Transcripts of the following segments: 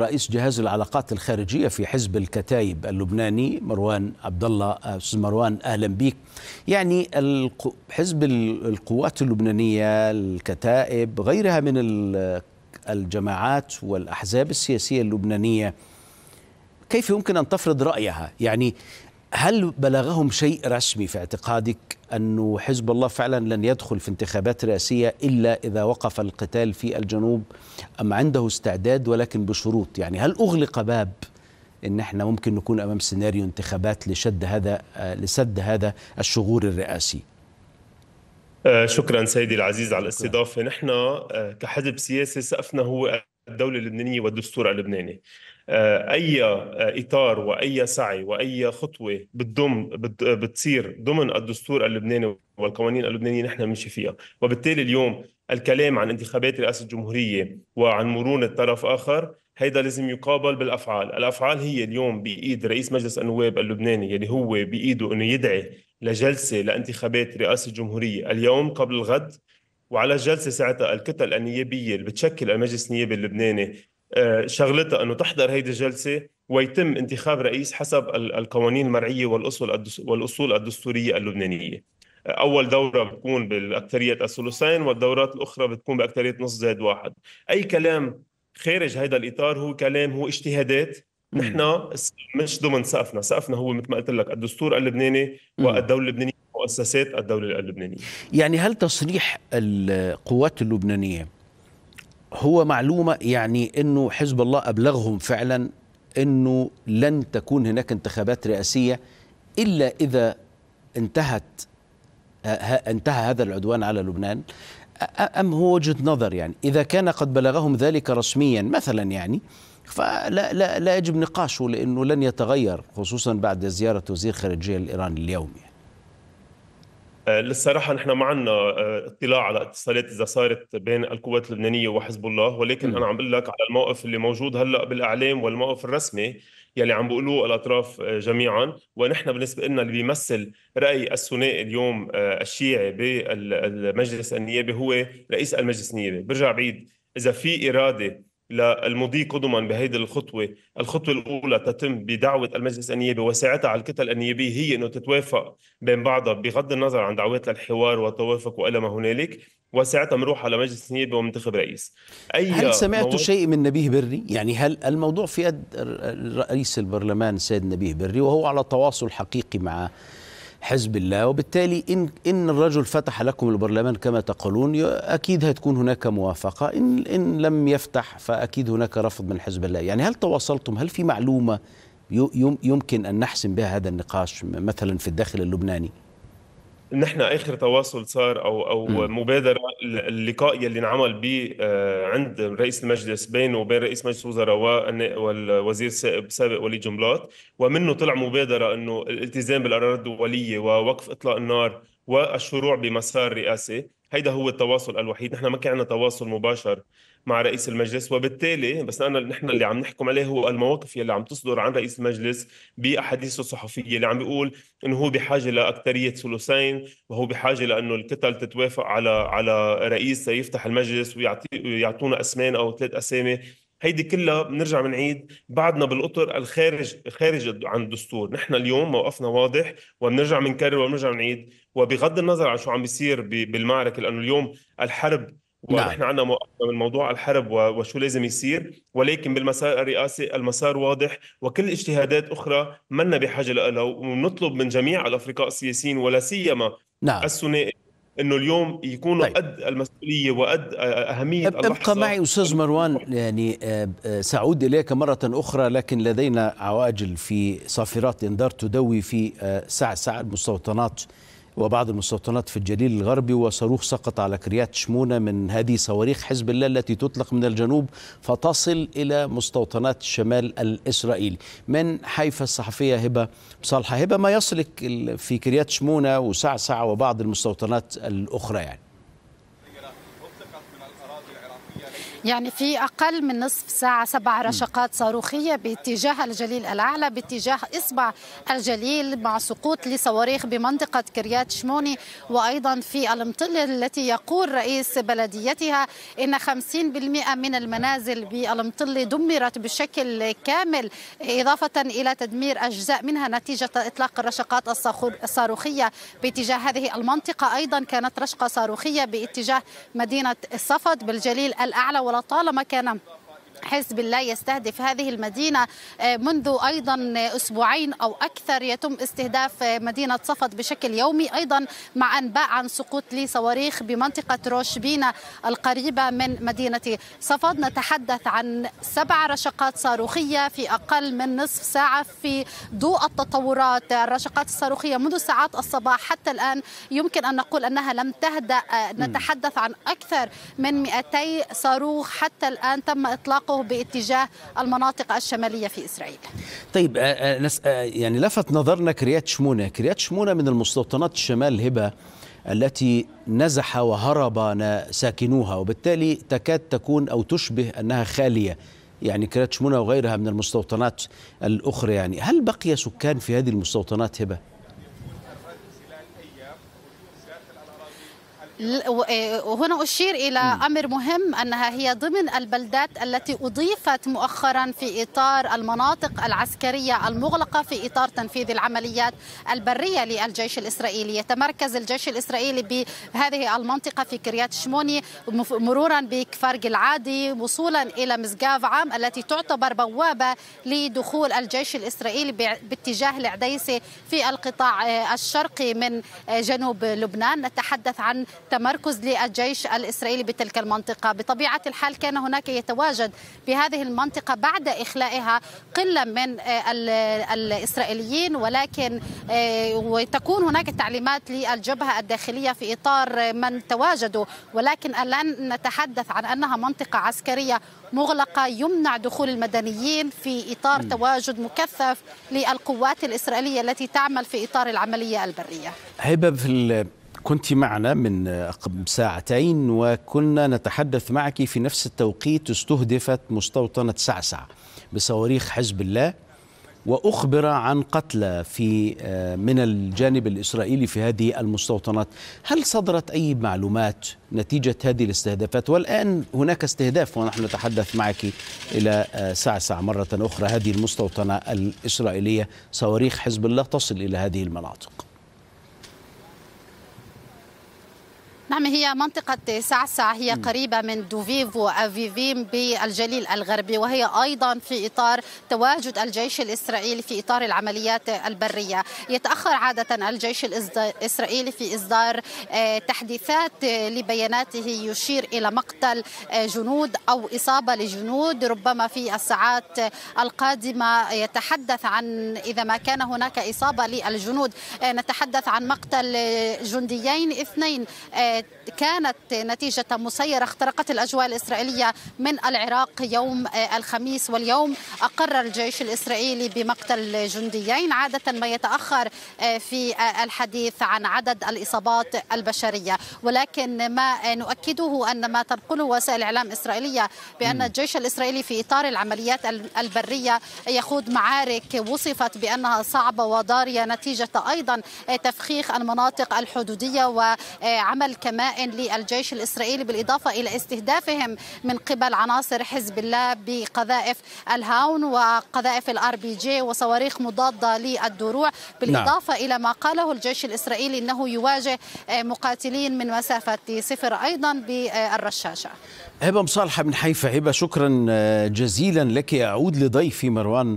رئيس جهاز العلاقات الخارجية في حزب الكتايب اللبناني مروان عبد الله آه، أستاذ مروان أهلا بك يعني حزب القوات اللبنانية الكتائب غيرها من الجماعات والأحزاب السياسية اللبنانية كيف يمكن أن تفرض رأيها يعني هل بلغهم شيء رسمي في اعتقادك أن حزب الله فعلا لن يدخل في انتخابات رئاسية إلا إذا وقف القتال في الجنوب أم عنده استعداد ولكن بشروط يعني هل أغلق باب ان احنا ممكن نكون امام سيناريو انتخابات لشد هذا لسد هذا الشغور الرئاسي آه، شكرا سيدي العزيز على الاستضافه نحن آه، كحزب سياسي سقفنا هو الدوله اللبنانيه والدستور اللبناني آه، اي آه، اطار واي سعي واي خطوه بتضم بتصير ضمن الدستور اللبناني والقوانين اللبنانيه نحن بنمشي فيها وبالتالي اليوم الكلام عن انتخابات رئاسه الجمهوريه وعن مرونه طرف اخر هيدا لازم يقابل بالافعال، الافعال هي اليوم بايد رئيس مجلس النواب اللبناني يلي هو بايده انه يدعي لجلسه لانتخابات رئاسه الجمهوريه اليوم قبل الغد وعلى الجلسه ساعتها الكتل النيابيه اللي بتشكل المجلس النيابي اللبناني آه، شغلتها انه تحضر هيدي الجلسه ويتم انتخاب رئيس حسب القوانين المرعيه والاصول والاصول الدستوريه اللبنانيه. آه، اول دوره بتكون باكثريه الثلثين والدورات الاخرى بتكون باكثريه نص زائد واحد. اي كلام خارج هذا الاطار هو كلام هو اجتهادات نحن مش ضمن سقفنا، سقفنا هو مثل ما قلت لك الدستور اللبناني والدوله اللبنانيه مؤسسات الدوله اللبنانيه. يعني هل تصريح القوات اللبنانيه هو معلومه يعني انه حزب الله ابلغهم فعلا انه لن تكون هناك انتخابات رئاسيه الا اذا انتهت آه، انتهى هذا العدوان على لبنان ام هو وجهه نظر يعني اذا كان قد بلغهم ذلك رسميا مثلا يعني فلا لا لا يجب نقاشه لانه لن يتغير خصوصا بعد زياره وزير خارجيه الايراني اليوم يعني. آه، لسه راح نحن ما عندنا آه، اطلاع على اتصالات اذا صارت بين القوات اللبنانيه وحزب الله ولكن م. انا عم بقول لك على الموقف اللي موجود هلا بالاعلام والموقف الرسمي يلي عم بيقولوه الاطراف آه، جميعا ونحن بالنسبه لنا اللي بيمثل راي الثنائي اليوم الشيعي بالمجلس النيابي هو رئيس المجلس النيابي برجع بعيد اذا في اراده للمضي قدما بهيدي الخطوه، الخطوه الاولى تتم بدعوه المجلس النيابي وساعتها على الكتل النيابيه هي انه تتوافق بين بعضها بغض النظر عن دعوات للحوار والتوافق والى ما هنالك، وساعتها بنروح على مجلس نيابي ومنتخب رئيس. اي هل سمعت مو... شيء من نبيه بري؟ يعني هل الموضوع في يد رئيس البرلمان السيد نبيه بري وهو على تواصل حقيقي مع حزب الله وبالتالي إن, إن الرجل فتح لكم البرلمان كما تقولون أكيد هتكون هناك موافقة إن, إن لم يفتح فأكيد هناك رفض من حزب الله يعني هل تواصلتم هل في معلومة يمكن أن نحسم بها هذا النقاش مثلا في الداخل اللبناني نحن اخر تواصل صار او او م. مبادره اللقاء يلي انعمل ب آه، عند رئيس المجلس بينه وبين رئيس مجلس الوزراء والوزير السابق وليد جملات ومنه طلع مبادره انه الالتزام بالقرارات الدوليه ووقف اطلاق النار والشروع بمسار رئاسي هيدا هو التواصل الوحيد نحن ما كان عندنا تواصل مباشر مع رئيس المجلس وبالتالي بس أنا نحن اللي عم نحكم عليه هو المواقف يلي عم تصدر عن رئيس المجلس بأحاديثه الصحفية اللي عم بيقول إنه هو بحاجة لأكثرية ثلثين وهو بحاجة لأنه الكتل تتوافق على على رئيس يفتح المجلس ويعطي ويعطونا أسمين أو ثلاث أسامي هيدي كلها بنرجع بنعيد بعدنا بالقطر الخارج خارج عن الدستور نحن اليوم موقفنا واضح وبنرجع بنكرر وبنرجع بنعيد وبغض النظر عن شو عم بيصير بالمعركه لانه اليوم الحرب ونحن نعم. عندنا مؤخرا من موضوع الحرب وشو لازم يصير ولكن بالمسار الرئاسي المسار واضح وكل اجتهادات اخرى منا بحاجه لها ونطلب من جميع الافرقاء السياسيين ولا سيما نعم. الثنائي انه اليوم يكونوا طيب. قد المسؤوليه وقد اهميه ابقى معي استاذ مروان يعني ساعود اليك مره اخرى لكن لدينا عواجل في صافرات انذار تدوي في ساعه ساعه المستوطنات وبعض المستوطنات في الجليل الغربي وصاروخ سقط على كريات شمونة من هذه صواريخ حزب الله التي تطلق من الجنوب فتصل إلى مستوطنات الشمال الإسرائيلي من حيفا الصحفية هبة مصالحة هبة ما يصلك في كريات شمونة وسعسع وبعض المستوطنات الأخرى يعني يعني في أقل من نصف ساعة سبع رشقات صاروخية باتجاه الجليل الأعلى باتجاه إصبع الجليل مع سقوط لصواريخ بمنطقة كريات شموني وأيضا في المطلة التي يقول رئيس بلديتها إن 50% من المنازل بالمطلة دمرت بشكل كامل إضافة إلى تدمير أجزاء منها نتيجة إطلاق الرشقات الصاروخية باتجاه هذه المنطقة أيضا كانت رشقة صاروخية باتجاه مدينة صفد بالجليل الأعلى ولطالما كان حزب الله يستهدف هذه المدينة آه، منذ أيضا أسبوعين أو أكثر يتم استهداف مدينة صفد بشكل يومي أيضا مع أنباء عن سقوط لصواريخ بمنطقة روشبينا القريبة من مدينة صفد نتحدث عن سبع رشقات صاروخية في أقل من نصف ساعة في ضوء التطورات الرشقات الصاروخية منذ ساعات الصباح حتى الآن يمكن أن نقول أنها لم تهدأ نتحدث عن أكثر من 200 صاروخ حتى الآن تم إطلاق طريقه باتجاه المناطق الشماليه في اسرائيل. طيب آه، آه، آه، يعني لفت نظرنا كريات شمونه، كريات شمونه من المستوطنات الشمال هبه التي نزح وهرب ساكنوها وبالتالي تكاد تكون او تشبه انها خاليه يعني كريات شمونه وغيرها من المستوطنات الاخرى يعني هل بقي سكان في هذه المستوطنات هبه؟ وهنا إيه، أشير إلى أمر مهم أنها هي ضمن البلدات التي أضيفت مؤخرا في إطار المناطق العسكرية المغلقة في إطار تنفيذ العمليات البرية للجيش الإسرائيلي يتمركز الجيش الإسرائيلي بهذه المنطقة في كريات شموني مرورا بكفارج العادي وصولا إلى مزقاف عام التي تعتبر بوابة لدخول الجيش الإسرائيلي باتجاه العديسة في القطاع آه، الشرقي من آه، جنوب لبنان نتحدث عن تمركز للجيش الإسرائيلي بتلك المنطقة بطبيعة الحال كان هناك يتواجد بهذه المنطقة بعد إخلائها قلة من آه، الإسرائيليين ولكن آه، وتكون هناك تعليمات للجبهة الداخلية في إطار من تواجدوا ولكن الآن نتحدث عن أنها منطقة عسكرية مغلقة يمنع دخول المدنيين في إطار تواجد مكثف للقوات الإسرائيلية التي تعمل في إطار العملية البرية هبة في كنت معنا من ساعتين وكنا نتحدث معك في نفس التوقيت استهدفت مستوطنة سعسع بصواريخ حزب الله وأخبر عن قتلى في آه، من الجانب الإسرائيلي في هذه المستوطنات هل صدرت أي معلومات نتيجة هذه الاستهدافات والآن هناك استهداف ونحن نتحدث معك إلى آه، سعسع مرة أخرى هذه المستوطنة الإسرائيلية صواريخ حزب الله تصل إلى هذه المناطق نعم هي منطقة سعسع هي قريبة من دوفيف وأفيفيم بالجليل الغربي وهي أيضا في إطار تواجد الجيش الإسرائيلي في إطار العمليات البرية يتأخر عادة الجيش الإسرائيلي في إصدار آه، تحديثات آه، لبياناته يشير إلى مقتل آه، جنود أو إصابة لجنود ربما في الساعات القادمة يتحدث عن إذا ما كان هناك إصابة للجنود نتحدث عن مقتل جنديين اثنين كانت نتيجة مسيرة اخترقت الأجواء الإسرائيلية من العراق يوم آه، الخميس واليوم أقر الجيش الإسرائيلي بمقتل جنديين عادة ما يتأخر آه، في آه، الحديث عن عدد الإصابات البشرية ولكن ما نؤكده أن ما تنقله وسائل الإعلام الإسرائيلية بأن الجيش الإسرائيلي في إطار العمليات البرية يخوض معارك وصفت بأنها صعبة وضارية نتيجة أيضا تفخيخ المناطق الحدودية وعمل كماء للجيش الإسرائيلي بالإضافة إلى استهدافهم من قبل عناصر حزب الله بقذائف الهاون وقذائف الار بي جي وصواريخ مضادة للدروع نعم. بالإضافة نعم. إلى ما قاله الجيش الإسرائيلي أنه يواجه مقاتلين من مسافة صفر أيضا بالرشاشة هبة مصالحة من حيفا هبة شكرا آه، جزيلا لك أعود لضيفي مروان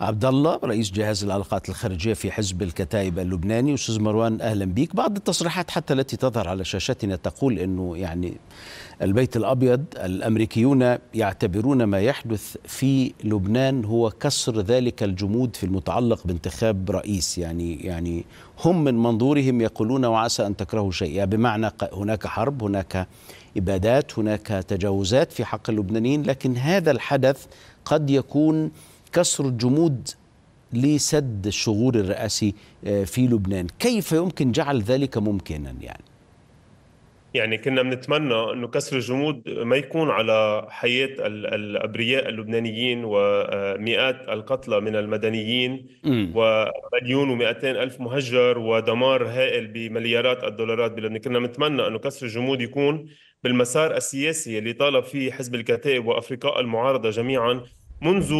عبد الله رئيس جهاز العلاقات الخارجيه في حزب الكتائب اللبناني استاذ مروان اهلا بك بعض التصريحات حتى التي تظهر على شاشتنا تقول انه يعني البيت الابيض الامريكيون يعتبرون ما يحدث في لبنان هو كسر ذلك الجمود في المتعلق بانتخاب رئيس يعني يعني هم من منظورهم يقولون وعسى ان تكرهوا شيئا بمعنى هناك حرب هناك ابادات هناك تجاوزات في حق اللبنانيين لكن هذا الحدث قد يكون كسر الجمود لسد الشغور الرئاسي آه، في لبنان كيف يمكن جعل ذلك ممكنا يعني يعني كنا بنتمنى انه كسر الجمود ما يكون على حياه الابرياء اللبنانيين ومئات القتلى من المدنيين ومليون و الف مهجر ودمار هائل بمليارات الدولارات بلبنان كنا بنتمنى انه كسر الجمود يكون بالمسار السياسي اللي طالب فيه حزب الكتائب وافرقاء المعارضه جميعا منذ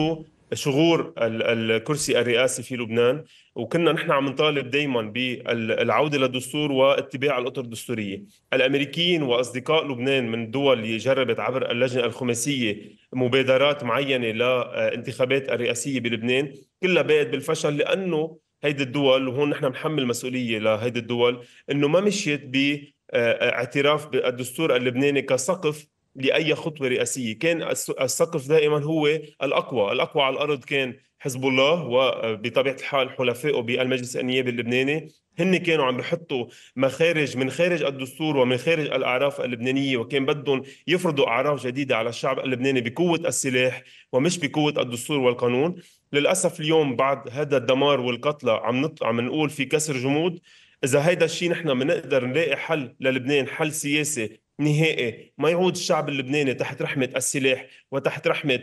شغور الكرسي الرئاسي في لبنان وكنا نحن عم نطالب دائما بالعوده للدستور واتباع الاطر الدستوريه، الامريكيين واصدقاء لبنان من الدول اللي جربت عبر اللجنه الخماسيه مبادرات معينه لانتخابات الرئاسيه بلبنان، كلها بقت بالفشل لانه هيدي الدول وهون نحن بنحمل مسؤوليه لهيدي الدول انه ما مشيت ب اعتراف بالدستور اللبناني كسقف لاي خطوه رئاسيه كان السقف دائما هو الاقوى الاقوى على الارض كان حزب الله وبطبيعه آه، الحال حلفائه بالمجلس النيابي اللبناني هن كانوا عم بحطوا مخارج من خارج الدستور ومن خارج الاعراف اللبنانيه وكان بدهم يفرضوا اعراف جديده على الشعب اللبناني بقوه السلاح ومش بقوه الدستور والقانون للاسف اليوم بعد هذا الدمار والقتلى عم نطلع عم نقول في كسر جمود اذا هيدا الشيء نحن بنقدر نلاقي حل للبنان حل سياسي نهائي ما يعود الشعب اللبناني تحت رحمة السلاح وتحت رحمة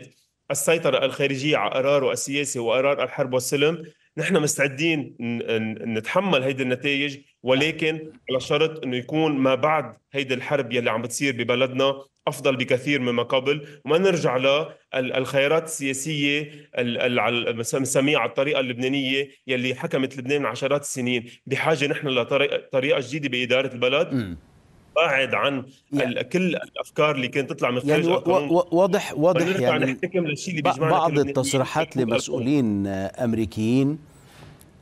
السيطرة الخارجية على قراره السياسي وقرار الحرب والسلم نحن مستعدين نتحمل هيدي النتائج ولكن على شرط انه يكون ما بعد هيدي الحرب يلي عم بتصير ببلدنا افضل بكثير مما قبل وما نرجع للخيارات السياسيه بنسميها على الطريقه اللبنانيه يلي حكمت لبنان عشرات السنين بحاجه نحن لطريقه جديده باداره البلد بعد عن يعني كل الافكار اللي كانت تطلع من خارج يعني واضح واضح يعني للشيء اللي بعض التصريحات لمسؤولين آه، امريكيين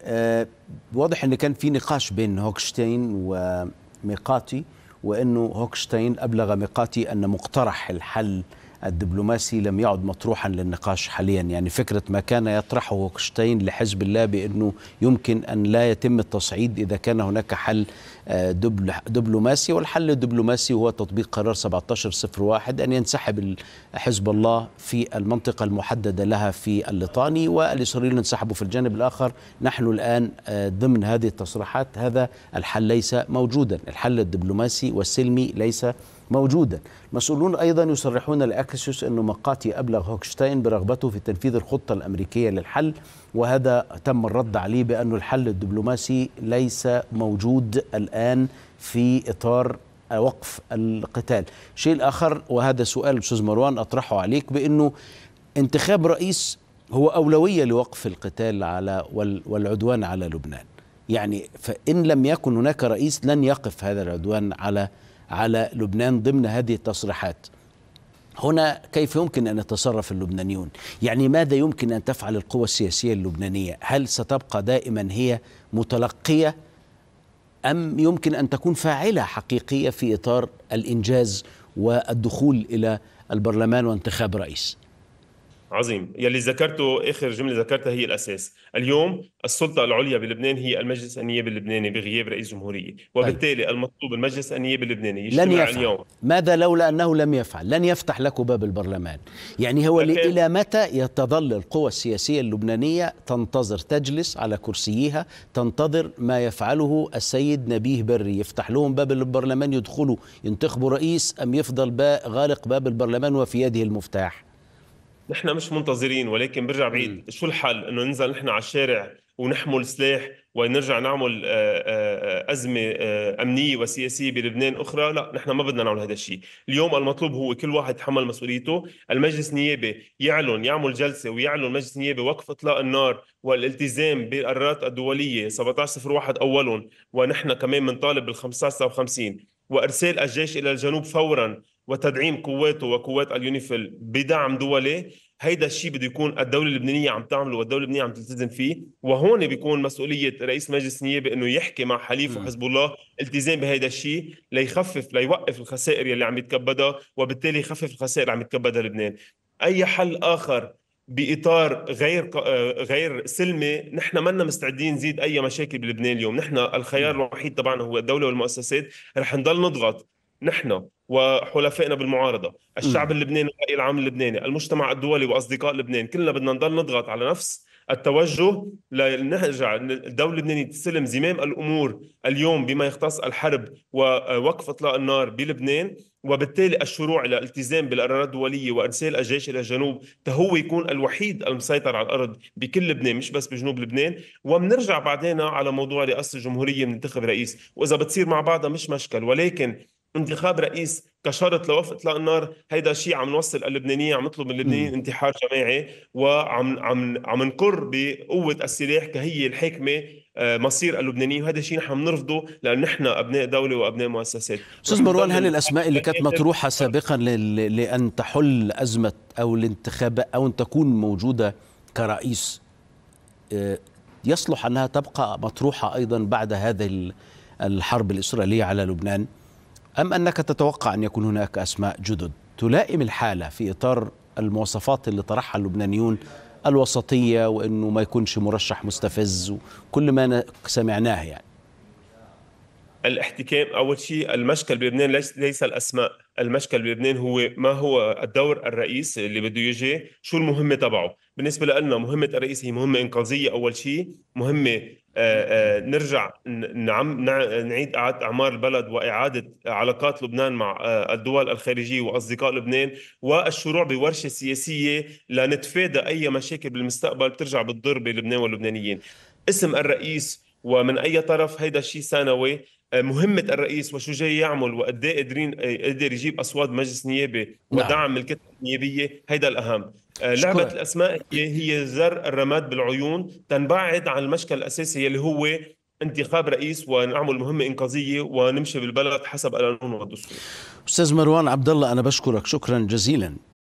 آه واضح ان كان في نقاش بين هوكشتين وميقاتي وانه هوكشتاين ابلغ ميقاتي ان مقترح الحل الدبلوماسي لم يعد مطروحا للنقاش حاليا يعني فكرة ما كان يطرحه كشتين لحزب الله بأنه يمكن أن لا يتم التصعيد إذا كان هناك حل آه، دبلوماسي والحل الدبلوماسي هو تطبيق قرار 1701 أن ينسحب حزب الله في المنطقة المحددة لها في الليطاني والإسرائيليين انسحبوا في الجانب الآخر نحن الآن آه، ضمن هذه التصريحات هذا الحل ليس موجودا الحل الدبلوماسي والسلمي ليس موجودا مسؤولون أيضا يصرحون لأكسيوس أن مقاتي أبلغ هوكشتاين برغبته في تنفيذ الخطة الأمريكية للحل وهذا تم الرد عليه بأن الحل الدبلوماسي ليس موجود الآن في إطار وقف القتال شيء آخر وهذا سؤال أستاذ مروان أطرحه عليك بأنه انتخاب رئيس هو أولوية لوقف القتال على والعدوان على لبنان يعني فإن لم يكن هناك رئيس لن يقف هذا العدوان على لبنان على لبنان ضمن هذه التصريحات هنا كيف يمكن أن يتصرف اللبنانيون يعني ماذا يمكن أن تفعل القوى السياسية اللبنانية هل ستبقى دائما هي متلقية أم يمكن أن تكون فاعلة حقيقية في إطار الإنجاز والدخول إلى البرلمان وانتخاب رئيس عظيم يلي ذكرته اخر جمله ذكرتها هي الاساس اليوم السلطه العليا بلبنان هي المجلس النيابي اللبناني بغياب رئيس جمهوريه وبالتالي طيب. المطلوب المجلس النيابي اللبناني لن يفعل اليوم ماذا لولا انه لم يفعل لن يفتح لك باب البرلمان يعني هو لكن... الى متى يتظل القوى السياسيه اللبنانيه تنتظر تجلس على كرسيها تنتظر ما يفعله السيد نبيه بري يفتح لهم باب البرلمان يدخلوا ينتخبوا رئيس ام يفضل غالق باب البرلمان وفي يده المفتاح نحن مش منتظرين ولكن برجع بعيد م. شو الحل انه ننزل نحن على الشارع ونحمل سلاح ونرجع نعمل آه، آه، ازمه آه، امنيه وسياسيه بلبنان اخرى لا نحن ما بدنا نعمل هذا الشيء اليوم المطلوب هو كل واحد يتحمل مسؤوليته المجلس النيابي يعلن يعمل جلسه ويعلن مجلس النيابي وقف اطلاق النار والالتزام بالقرارات الدوليه 1701 اولهم ونحن كمان بنطالب بال 1550 وارسال الجيش الى الجنوب فورا وتدعيم قواته وقوات اليونيفيل بدعم دولي هيدا الشيء بده يكون الدوله اللبنانيه عم تعمله والدوله اللبنانيه عم تلتزم فيه وهون بيكون مسؤوليه رئيس مجلس النيابه انه يحكي مع حليفه حزب الله التزام بهيدا الشيء ليخفف ليوقف الخسائر يلي عم يتكبدها وبالتالي يخفف الخسائر اللي عم يتكبدها لبنان اي حل اخر باطار غير آه، غير سلمي نحن ما مستعدين نزيد اي مشاكل بلبنان اليوم نحن الخيار الوحيد تبعنا هو الدوله والمؤسسات رح نضل نضغط نحن وحلفائنا بالمعارضه، الشعب اللبناني والراي العام اللبناني، المجتمع الدولي واصدقاء لبنان، كلنا بدنا نضل نضغط على نفس التوجه لنرجع الدوله اللبنانيه تستلم زمام الامور اليوم بما يختص الحرب ووقف اطلاق النار بلبنان وبالتالي الشروع للالتزام بالقرارات الدوليه وارسال الجيش الى الجنوب تهو يكون الوحيد المسيطر على الارض بكل لبنان مش بس بجنوب لبنان وبنرجع بعدين على موضوع رئاسه الجمهوريه بننتخب رئيس واذا بتصير مع بعضها مش مشكل ولكن انتخاب رئيس كشرط لوقف اطلاق النار هيدا شيء عم نوصل اللبنانيين عم نطلب من اللبنانيين انتحار جماعي وعم عم عم نقر بقوه السلاح كهي الحاكمه آه، مصير اللبنانيين وهذا الشيء نحن بنرفضه لانه نحن ابناء دوله وابناء مؤسسات استاذ مروان هل الاسماء اللي كانت مطروحه سابقا لان تحل ازمه او الانتخاب او ان تكون موجوده كرئيس آه، يصلح انها تبقى مطروحه ايضا بعد هذه الحرب الاسرائيليه على لبنان؟ أم أنك تتوقع أن يكون هناك أسماء جدد تلائم الحالة في إطار المواصفات اللي طرحها اللبنانيون الوسطية وأنه ما يكونش مرشح مستفز وكل ما سمعناه يعني الاحتكام أول شيء المشكل بلبنان ليس الأسماء المشكل بلبنان هو ما هو الدور الرئيس اللي بده يجي شو المهمه تبعه بالنسبه لنا مهمه الرئيس هي مهمه انقاذيه اول شيء مهمه آه، آه، نرجع نعم نعيد اعاده اعمار البلد واعاده علاقات لبنان مع آه، الدول الخارجيه واصدقاء لبنان والشروع بورشه سياسيه لنتفادى اي مشاكل بالمستقبل بترجع بتضر بلبنان واللبنانيين اسم الرئيس ومن اي طرف هيدا الشيء ثانوي آه، مهمه الرئيس وشو جاي يعمل وقد ايه قادرين آه، قدر يجيب اصوات مجلس نيابي نعم. ودعم الكتله النيابيه هيدا الاهم آه، لعبه الاسماء هي زر الرماد بالعيون تنبعد عن المشكل الاساسي اللي هو انتخاب رئيس ونعمل مهمه انقاذيه ونمشي بالبلد حسب القانون والدستور. استاذ مروان عبد الله انا بشكرك شكرا جزيلا.